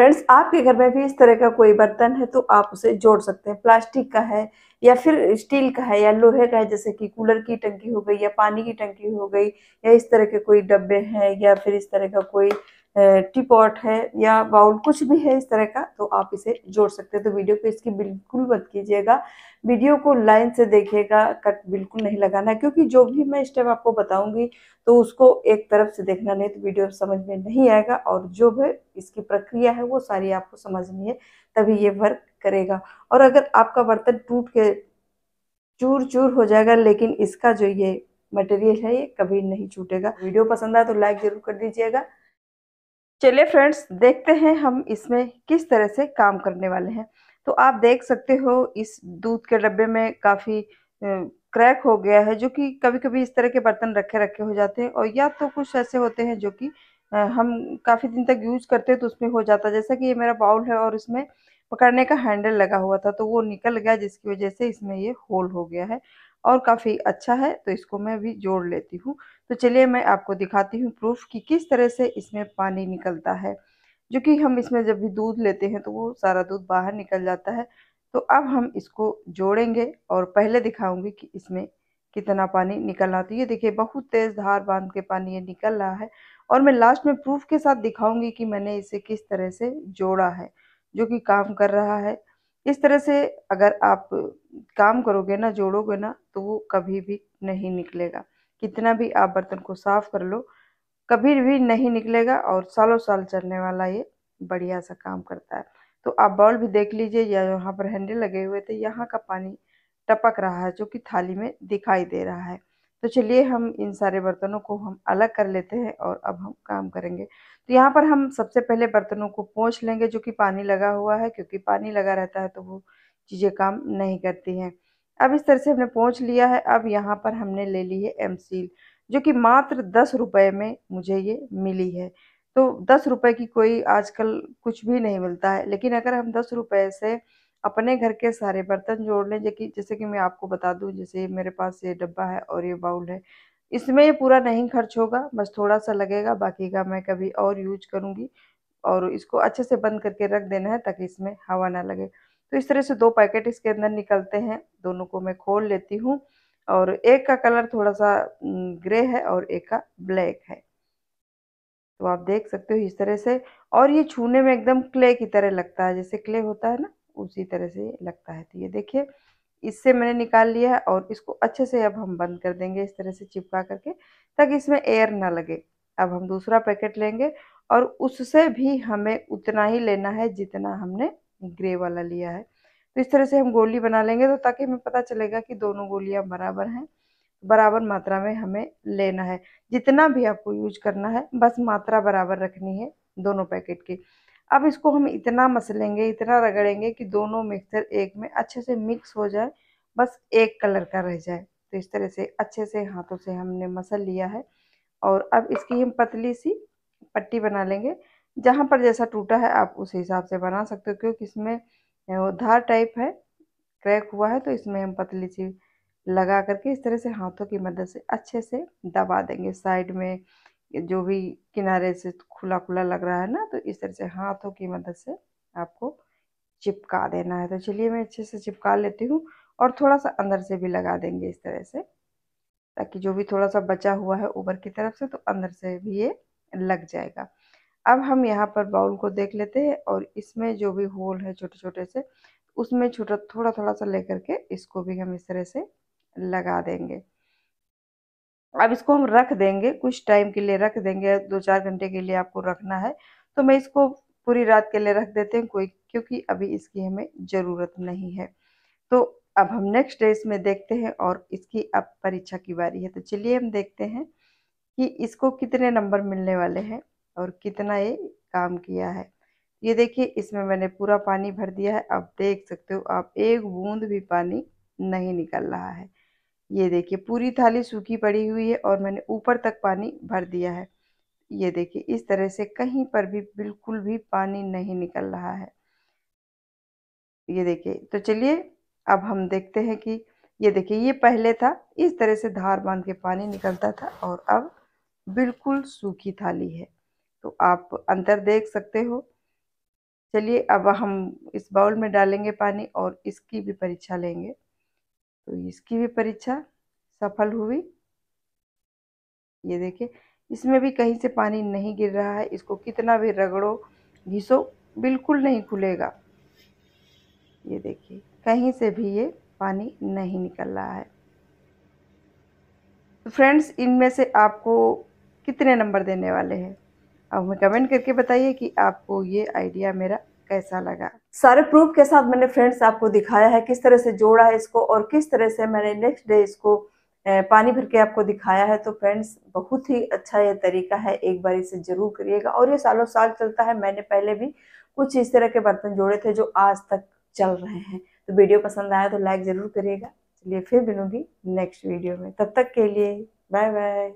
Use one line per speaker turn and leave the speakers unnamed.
friends आपके घर में भी इस तरह का कोई बर्तन है तो आप उसे जोड़ सकते हैं प्लास्टिक का है या फिर स्टील का है या लोहे का है जैसे कि कूलर की टंकी हो गई या पानी की टंकी हो गई या इस तरह के कोई डब्बे हैं या फिर इस तरह का कोई टीपॉट है या बाउल कुछ भी है इस तरह का तो आप इसे जोड़ सकते हैं तो वीडियो को इसकी बिल्कुल मत कीजिएगा वीडियो को लाइन से देखिएगा कट बिल्कुल नहीं लगाना क्योंकि जो भी मैं स्टेप आपको बताऊंगी तो उसको एक तरफ से देखना नहीं तो वीडियो समझ में नहीं आएगा और जो भी इसकी प्रक्रिया है वो सारी आपको समझनी है तभी ये वर्क करेगा और अगर आपका बर्तन टूट के चूर चूर हो जाएगा लेकिन इसका जो ये मटेरियल है ये कभी नहीं छूटेगा वीडियो पसंद आए तो लाइक ज़रूर कर दीजिएगा चलिए फ्रेंड्स देखते हैं हम इसमें किस तरह से काम करने वाले हैं तो आप देख सकते हो इस दूध के डब्बे में काफ़ी क्रैक हो गया है जो कि कभी कभी इस तरह के बर्तन रखे रखे हो जाते हैं और या तो कुछ ऐसे होते हैं जो कि हम काफ़ी दिन तक यूज करते हैं तो उसमें हो जाता है जैसा कि ये मेरा बाउल है और इसमें पकड़ने का हैंडल लगा हुआ था तो वो निकल गया जिसकी वजह से इसमें ये होल हो गया है और काफ़ी अच्छा है तो इसको मैं भी जोड़ लेती हूँ तो चलिए मैं आपको दिखाती हूँ प्रूफ कि किस तरह से इसमें पानी निकलता है जो कि हम इसमें जब भी दूध लेते हैं तो वो सारा दूध बाहर निकल जाता है तो अब हम इसको जोड़ेंगे और पहले दिखाऊंगी कि इसमें कितना पानी निकलना तो ये देखिए बहुत तेज़ धार बांध के पानी ये निकल रहा है और मैं लास्ट में प्रूफ के साथ दिखाऊंगी कि मैंने इसे किस तरह से जोड़ा है जो कि काम कर रहा है इस तरह से अगर आप काम करोगे ना जोड़ोगे ना तो वो कभी भी नहीं निकलेगा कितना भी आप बर्तन को साफ कर लो कभी भी नहीं निकलेगा और सालों साल चलने वाला ये बढ़िया सा काम करता है तो आप बॉल भी देख लीजिए या यहाँ पर हैंडल लगे हुए थे यहाँ का पानी टपक रहा है जो कि थाली में दिखाई दे रहा है तो चलिए हम इन सारे बर्तनों को हम अलग कर लेते हैं और अब हम काम करेंगे तो यहाँ पर हम सबसे पहले बर्तनों को पोंछ लेंगे जो कि पानी लगा हुआ है क्योंकि पानी लगा रहता है तो वो चीज़ें काम नहीं करती हैं अब इस तरह से हमने पोंछ लिया है अब यहाँ पर हमने ले ली है एम सील जो कि मात्र दस रुपये में मुझे ये मिली है तो दस रुपये की कोई आजकल कुछ भी नहीं मिलता है लेकिन अगर हम दस रुपये से अपने घर के सारे बर्तन जोड़ लें जैसे कि मैं आपको बता दूं जैसे मेरे पास ये डब्बा है और ये बाउल है इसमें ये पूरा नहीं खर्च होगा बस थोड़ा सा लगेगा बाकी का मैं कभी और यूज करूंगी और इसको अच्छे से बंद करके रख देना है ताकि इसमें हवा ना लगे तो इस तरह से दो पैकेट इसके अंदर निकलते हैं दोनों को मैं खोल लेती हूँ और एक का कलर थोड़ा सा ग्रे है और एक का ब्लैक है तो आप देख सकते हो इस तरह से और ये छूने में एकदम क्ले की तरह लगता है जैसे क्ले होता है ना उसी तरह से लगता है तो ये देखिए इससे मैंने निकाल लिया है और इसको अच्छे से अब हम बंद कर देंगे इस तरह से चिपका करके ताकि इसमें एयर ना लगे अब हम दूसरा पैकेट लेंगे और उससे भी हमें उतना ही लेना है जितना हमने ग्रे वाला लिया है तो इस तरह से हम गोली बना लेंगे तो ताकि हमें पता चलेगा कि दोनों गोलियां बराबर हैं बराबर मात्रा में हमें लेना है जितना भी आपको यूज करना है बस मात्रा बराबर रखनी है दोनों पैकेट की अब इसको हम इतना मसलेंगे इतना रगड़ेंगे कि दोनों मिक्सर एक में अच्छे से मिक्स हो जाए बस एक कलर का रह जाए तो इस तरह से अच्छे से हाथों से हमने मसल लिया है और अब इसकी हम पतली सी पट्टी बना लेंगे जहाँ पर जैसा टूटा है आप उस हिसाब से बना सकते हो क्योंकि इसमें धार टाइप है क्रैक हुआ है तो इसमें हम पतली सी लगा करके इस तरह से हाथों की मदद से अच्छे से दबा देंगे साइड में जो भी किनारे से खुला खुला लग रहा है ना तो इस तरह से हाथों की मदद से आपको चिपका देना है तो चलिए मैं अच्छे से चिपका लेती हूँ और थोड़ा सा अंदर से भी लगा देंगे इस तरह से ताकि जो भी थोड़ा सा बचा हुआ है ऊपर की तरफ से तो अंदर से भी ये लग जाएगा अब हम यहाँ पर बाउल को देख लेते हैं और इसमें जो भी होल है छोटे छोटे से उसमें छोटा थोड़ा थोड़ा सा लेकर के इसको भी हम इस तरह से लगा देंगे अब इसको हम रख देंगे कुछ टाइम के लिए रख देंगे दो चार घंटे के लिए आपको रखना है तो मैं इसको पूरी रात के लिए रख देते हैं कोई क्योंकि अभी इसकी हमें ज़रूरत नहीं है तो अब हम नेक्स्ट डे इसमें देखते हैं और इसकी अब परीक्षा की बारी है तो चलिए हम देखते हैं कि इसको कितने नंबर मिलने वाले हैं और कितना ये काम किया है ये देखिए इसमें मैंने पूरा पानी भर दिया है आप देख सकते हो आप एक बूंद भी पानी नहीं निकल रहा है ये देखिए पूरी थाली सूखी पड़ी हुई है और मैंने ऊपर तक पानी भर दिया है ये देखिए इस तरह से कहीं पर भी बिल्कुल भी पानी नहीं निकल रहा है ये देखिए तो चलिए अब हम देखते हैं कि ये देखिए ये पहले था इस तरह से धार बांध के पानी निकलता था और अब बिल्कुल सूखी थाली है तो आप अंतर देख सकते हो चलिए अब हम इस बाउल में डालेंगे पानी और इसकी भी परीक्षा लेंगे तो इसकी भी परीक्षा सफल हुई ये देखिए इसमें भी कहीं से पानी नहीं गिर रहा है इसको कितना भी रगड़ो घिसो बिल्कुल नहीं खुलेगा ये देखिए कहीं से भी ये पानी नहीं निकल रहा है तो फ्रेंड्स इनमें से आपको कितने नंबर देने वाले हैं अब हमें कमेंट करके बताइए कि आपको ये आइडिया मेरा कैसा लगा सारे प्रूफ के साथ मैंने फ्रेंड्स आपको दिखाया है किस तरह से जोड़ा है इसको और किस तरह से मैंने नेक्स्ट डे इसको पानी भर के आपको दिखाया है तो फ्रेंड्स बहुत ही अच्छा ये तरीका है एक बार इसे जरूर करिएगा और ये सालों साल चलता है मैंने पहले भी कुछ इस तरह के बर्तन जोड़े थे जो आज तक चल रहे हैं तो वीडियो पसंद आया तो लाइक ज़रूर करिएगा चलिए फिर मिलूंगी नेक्स्ट वीडियो में तब तक के लिए बाय बाय